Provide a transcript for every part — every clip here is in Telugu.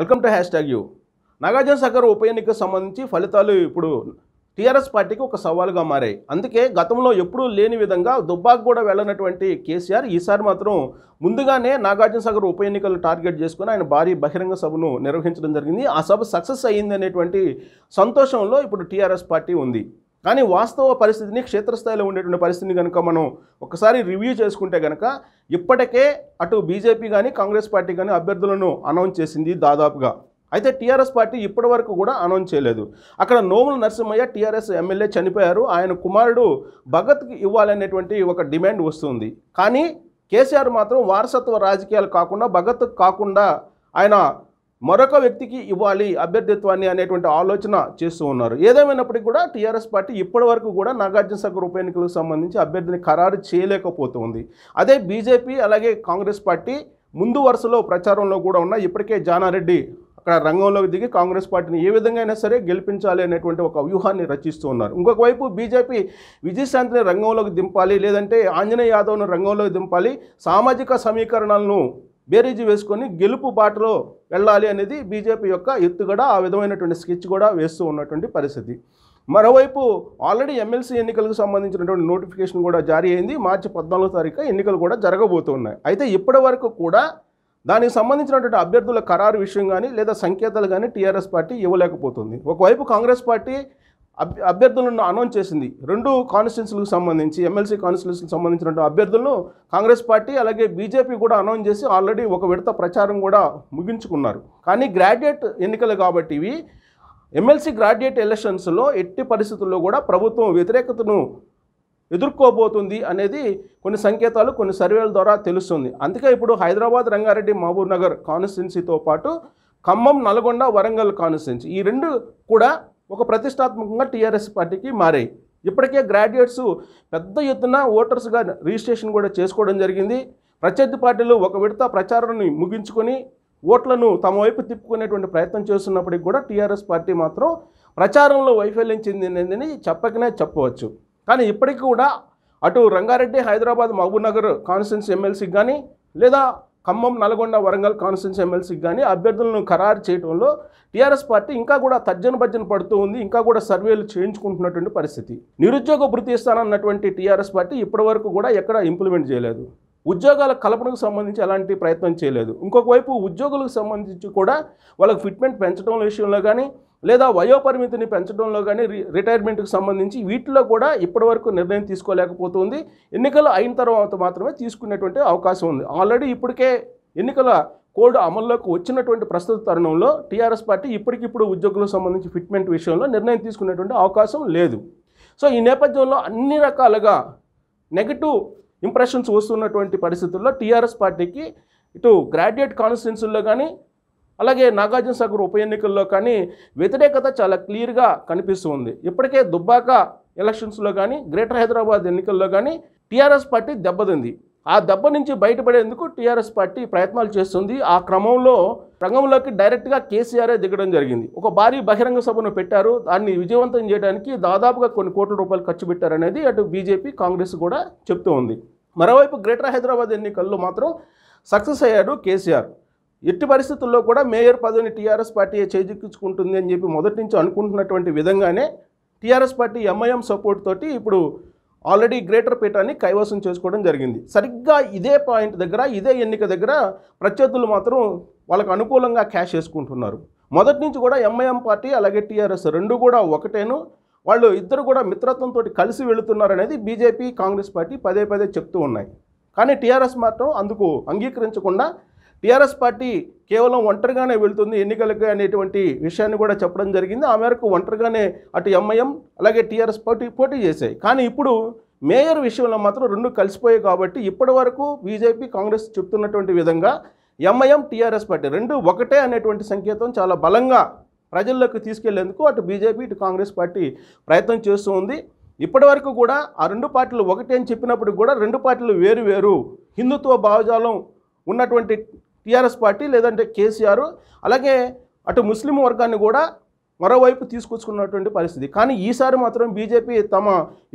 welcome to hashtag U Nagarjuna Sagar ఉప ఎన్నికకు సంబంధించి ఫలితాలు ఇప్పుడు టీఆర్ఎస్ పార్టీకి ఒక సవాలుగా మారాయి అందుకే గతంలో ఎప్పుడూ లేని విధంగా దుబ్బాకు కూడా వెళ్ళనటువంటి కేసీఆర్ ఈసారి మాత్రం ముందుగానే నాగార్జున సాగర్ ఉప ఎన్నికలు టార్గెట్ చేసుకుని ఆయన భారీ బహిరంగ సభను నిర్వహించడం జరిగింది ఆ సభ సక్సెస్ అయ్యింది అనేటువంటి సంతోషంలో ఇప్పుడు టీఆర్ఎస్ పార్టీ ఉంది కానీ వాస్తవ పరిస్థితిని క్షేత్రస్థాయిలో ఉండేటువంటి పరిస్థితిని కనుక మనం ఒకసారి రివ్యూ చేసుకుంటే కనుక ఇప్పటికే అటు బీజేపీ కానీ కాంగ్రెస్ పార్టీ కానీ అభ్యర్థులను అనౌన్స్ చేసింది దాదాపుగా అయితే టీఆర్ఎస్ పార్టీ ఇప్పటివరకు కూడా అనౌన్స్ చేయలేదు అక్కడ నోముల నరసింహయ్య టీఆర్ఎస్ ఎమ్మెల్యే చనిపోయారు ఆయన కుమారుడు భగత్కి ఇవ్వాలనేటువంటి ఒక డిమాండ్ వస్తుంది కానీ కేసీఆర్ మాత్రం వారసత్వ రాజకీయాలు కాకుండా భగత్ కాకుండా ఆయన మరొక వ్యక్తికి ఇవ్వాలి అభ్యర్థిత్వాన్ని అనేటువంటి ఆలోచన చేస్తూ ఉన్నారు ఏదేమైనప్పటికీ కూడా టీఆర్ఎస్ పార్టీ ఇప్పటి వరకు కూడా నాగార్జున సాగర్ ఉప ఎన్నికలకు సంబంధించి అభ్యర్థిని ఖరారు చేయలేకపోతుంది అదే బీజేపీ అలాగే కాంగ్రెస్ పార్టీ ముందు వరుసలో ప్రచారంలో కూడా ఉన్న ఇప్పటికే జానారెడ్డి అక్కడ రంగంలోకి దిగి కాంగ్రెస్ పార్టీని ఏ విధంగా అయినా సరే గెలిపించాలి అనేటువంటి ఒక వ్యూహాన్ని రచిస్తూ ఉన్నారు ఇంకొక వైపు బీజేపీ విజయశాంతిని రంగంలోకి దింపాలి లేదంటే ఆంజనేయ యాదవ్ను రంగంలోకి దింపాలి సామాజిక సమీకరణాలను బేరీజు వేసుకొని గెలుపు బాటలో వెళ్ళాలి అనేది బీజేపీ యొక్క ఎత్తు కూడా ఆ విధమైనటువంటి స్కెచ్ కూడా వేస్తూ ఉన్నటువంటి పరిస్థితి మరోవైపు ఆల్రెడీ ఎమ్మెల్సీ ఎన్నికలకు సంబంధించినటువంటి నోటిఫికేషన్ కూడా జారీ అయింది మార్చి పద్నాలుగో తారీఖు ఎన్నికలు కూడా జరగబోతున్నాయి అయితే ఇప్పటి వరకు కూడా దానికి సంబంధించినటువంటి అభ్యర్థుల ఖరారు విషయం కానీ లేదా సంకేతాలు కానీ టీఆర్ఎస్ పార్టీ ఇవ్వలేకపోతుంది ఒకవైపు కాంగ్రెస్ పార్టీ అభ్యర్థులను అనౌన్స్ చేసింది రెండు కాన్స్టిట్యున్సీలకు సంబంధించి ఎమ్మెల్సీ కాన్స్టిట్యున్సీకి సంబంధించిన అభ్యర్థులను కాంగ్రెస్ పార్టీ అలాగే బీజేపీ కూడా అనౌన్స్ చేసి ఆల్రెడీ ఒక విడత ప్రచారం కూడా ముగించుకున్నారు కానీ గ్రాడ్యుయేట్ ఎన్నికలు కాబట్టి ఇవి ఎమ్మెల్సీ గ్రాడ్యుయేట్ ఎలక్షన్స్లో ఎట్టి పరిస్థితుల్లో కూడా ప్రభుత్వం వ్యతిరేకతను ఎదుర్కోబోతుంది అనేది కొన్ని సంకేతాలు కొన్ని సర్వేల ద్వారా తెలుస్తుంది అందుకే ఇప్పుడు హైదరాబాద్ రంగారెడ్డి మహబూబ్ నగర్ కాన్స్టిట్యున్సీతో పాటు ఖమ్మం నల్గొండ వరంగల్ కాన్స్టిట్యున్సీ ఈ రెండు కూడా ఒక ప్రతిష్టాత్మకంగా టీఆర్ఎస్ పార్టీకి మారాయి ఇప్పటికే గ్రాడ్యుయేట్స్ పెద్ద ఎత్తున ఓటర్స్గా రిజిస్ట్రేషన్ కూడా చేసుకోవడం జరిగింది ప్రత్యర్థి పార్టీలు ఒక విడత ప్రచారాన్ని ముగించుకొని ఓట్లను తమ వైపు తిప్పుకునేటువంటి ప్రయత్నం చేస్తున్నప్పటికి కూడా టీఆర్ఎస్ పార్టీ మాత్రం ప్రచారంలో వైఫల్యం చెందినదని చెప్పకనే చెప్పవచ్చు కానీ ఇప్పటికీ కూడా అటు రంగారెడ్డి హైదరాబాద్ మహబూబ్ నగర్ కాన్స్టిట్యున్సీ ఎమ్మెల్సీకి కానీ లేదా ఖమ్మం నల్గొండ వరంగల్ కాన్స్టిట్యూన్సీ ఎమ్మెల్సీకి కానీ అభ్యర్థులను ఖరారు చేయడంలో టీఆర్ఎస్ పార్టీ ఇంకా కూడా తర్జన భర్జన పడుతూ ఉంది ఇంకా కూడా సర్వేలు చేయించుకుంటున్నటువంటి పరిస్థితి నిరుద్యోగ భృతి ఇస్తానన్నటువంటి టీఆర్ఎస్ పార్టీ ఇప్పటివరకు కూడా ఎక్కడ ఇంప్లిమెంట్ చేయలేదు ఉద్యోగాల కల్పనకు సంబంధించి ఎలాంటి ప్రయత్నం చేయలేదు ఇంకొక వైపు ఉద్యోగులకు సంబంధించి కూడా వాళ్ళకి ఫిట్మెంట్ పెంచడం విషయంలో కానీ లేదా వయోపరిమితిని పెంచడంలో కానీ రి రిటైర్మెంట్కి సంబంధించి వీటిలో కూడా ఇప్పటివరకు నిర్ణయం తీసుకోలేకపోతుంది ఎన్నికలు అయిన తర్వాత మాత్రమే తీసుకునేటువంటి అవకాశం ఉంది ఆల్రెడీ ఇప్పటికే ఎన్నికల కోడ్ అమల్లోకి వచ్చినటువంటి ప్రస్తుత తరుణంలో టీఆర్ఎస్ పార్టీ ఇప్పటికిప్పుడు ఉద్యోగులకు సంబంధించి ఫిట్మెంట్ విషయంలో నిర్ణయం తీసుకునేటువంటి అవకాశం లేదు సో ఈ నేపథ్యంలో అన్ని రకాలుగా నెగిటివ్ ఇంప్రెషన్స్ వస్తున్నటువంటి పరిస్థితుల్లో టీఆర్ఎస్ పార్టీకి ఇటు గ్రాడ్యుయేట్ కాన్స్టిట్యున్సీల్లో కానీ అలాగే నాగార్జున సాగర్ ఉప ఎన్నికల్లో కానీ వ్యతిరేకత చాలా క్లియర్గా కనిపిస్తుంది ఇప్పటికే దుబ్బాక ఎలక్షన్స్లో కానీ గ్రేటర్ హైదరాబాద్ ఎన్నికల్లో కానీ టీఆర్ఎస్ పార్టీ దెబ్బతింది ఆ దెబ్బ నుంచి బయటపడేందుకు టీఆర్ఎస్ పార్టీ ప్రయత్నాలు చేస్తుంది ఆ క్రమంలో రంగంలోకి డైరెక్ట్గా కేసీఆరే దిగడం జరిగింది ఒక భారీ బహిరంగ సభను పెట్టారు దాన్ని విజయవంతం చేయడానికి దాదాపుగా కొన్ని కోట్ల రూపాయలు ఖర్చు పెట్టారనేది అటు బీజేపీ కాంగ్రెస్ కూడా చెప్తూ ఉంది మరోవైపు గ్రేటర్ హైదరాబాద్ ఎన్నికల్లో మాత్రం సక్సెస్ అయ్యాడు కేసీఆర్ ఎట్టి పరిస్థితుల్లో కూడా మేయర్ పదవిని టీఆర్ఎస్ పార్టీ చేజిక్కించుకుంటుంది అని చెప్పి మొదటి నుంచి అనుకుంటున్నటువంటి విధంగానే టీఆర్ఎస్ పార్టీ ఎంఐఎం సపోర్ట్ తోటి ఇప్పుడు ఆల్రెడీ గ్రేటర్ పీఠాన్ని కైవసం చేసుకోవడం జరిగింది సరిగ్గా ఇదే పాయింట్ దగ్గర ఇదే ఎన్నిక దగ్గర ప్రత్యర్థులు మాత్రం వాళ్ళకు అనుకూలంగా క్యాష్ చేసుకుంటున్నారు మొదటి నుంచి కూడా ఎంఐఎం పార్టీ అలాగే టీఆర్ఎస్ రెండు కూడా ఒకటేను వాళ్ళు ఇద్దరు కూడా మిత్రత్వంతో కలిసి వెళుతున్నారనేది బీజేపీ కాంగ్రెస్ పార్టీ పదే పదే చెప్తూ ఉన్నాయి కానీ టీఆర్ఎస్ మాత్రం అందుకు అంగీకరించకుండా టీఆర్ఎస్ పార్టీ కేవలం ఒంటరిగానే వెళ్తుంది ఎన్నికలకి అనేటువంటి విషయాన్ని కూడా చెప్పడం జరిగింది ఆ మేరకు ఒంటరిగానే అటు ఎంఐఎం అలాగే టీఆర్ఎస్ పార్టీ పోటీ చేశాయి కానీ ఇప్పుడు మేయర్ విషయంలో మాత్రం రెండు కలిసిపోయాయి కాబట్టి ఇప్పటి వరకు బీజేపీ కాంగ్రెస్ చెప్తున్నటువంటి విధంగా ఎంఐఎం టీఆర్ఎస్ పార్టీ రెండు ఒకటే అనేటువంటి సంకేతం చాలా బలంగా ప్రజల్లోకి తీసుకెళ్లేందుకు అటు బీజేపీ ఇటు కాంగ్రెస్ పార్టీ ప్రయత్నం చేస్తూ ఉంది ఇప్పటి వరకు కూడా ఆ రెండు పార్టీలు ఒకటి అని చెప్పినప్పుడు కూడా రెండు పార్టీలు వేరు వేరు హిందుత్వ భావజాలం ఉన్నటువంటి టీఆర్ఎస్ పార్టీ లేదంటే కేసీఆర్ అలాగే అటు ముస్లిం వర్గాన్ని కూడా మరోవైపు తీసుకొచ్చుకున్నటువంటి పరిస్థితి కానీ ఈసారి మాత్రం బీజేపీ తమ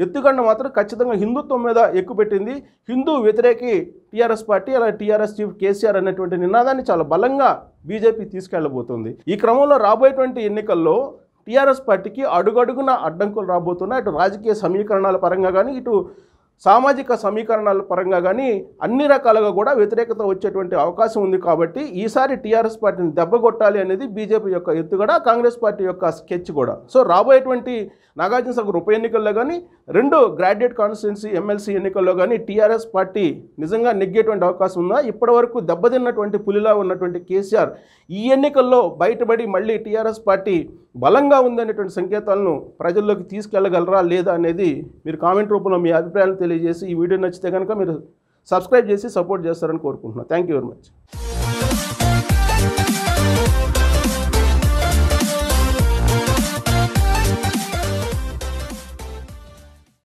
ఎత్తుగండ మాత్రం ఖచ్చితంగా హిందుత్వం మీద ఎక్కుపెట్టింది హిందూ వ్యతిరేకి టీఆర్ఎస్ పార్టీ అలాగే టీఆర్ఎస్ చీఫ్ కేసీఆర్ అనేటువంటి నినాదాన్ని చాలా బలంగా బీజేపీ తీసుకెళ్లబోతుంది ఈ క్రమంలో రాబోయేటువంటి ఎన్నికల్లో టీఆర్ఎస్ పార్టీకి అడుగడుగున అడ్డంకులు రాబోతున్నాయి అటు రాజకీయ సమీకరణాల పరంగా కానీ ఇటు సామాజిక సమీకరణాల పరంగా కానీ అన్ని రకాలుగా కూడా వ్యతిరేకత వచ్చేటువంటి అవకాశం ఉంది కాబట్టి ఈసారి టీఆర్ఎస్ పార్టీని దెబ్బగొట్టాలి అనేది బీజేపీ యొక్క ఎత్తుగడ కాంగ్రెస్ పార్టీ యొక్క స్కెచ్ కూడా సో రాబోయేటువంటి నాగార్జునసాగర్ ఉప ఎన్నికల్లో కానీ రెండు గ్రాడ్యుయేట్ కాన్స్టిట్యున్సీ ఎమ్మెల్సీ ఎన్నికల్లో కానీ టీఆర్ఎస్ పార్టీ నిజంగా నెగ్గేటువంటి అవకాశం ఉందా ఇప్పటివరకు దెబ్బతిన్నటువంటి పులిలా ఉన్నటువంటి కేసీఆర్ ఈ ఎన్నికల్లో బయటపడి మళ్ళీ టీఆర్ఎస్ పార్టీ బలంగా ఉందనేటువంటి సంకేతాలను ప్రజల్లోకి తీసుకెళ్లగలరా లేదా అనేది మీరు కామెంట్ రూపంలో మీ అభిప్రాయాలు తెలియజేసి ఈ వీడియో నచ్చితే కనుక మీరు సబ్స్క్రైబ్ చేసి సపోర్ట్ చేస్తారని కోరుకుంటున్నాను థ్యాంక్ యూ వెరీ మచ్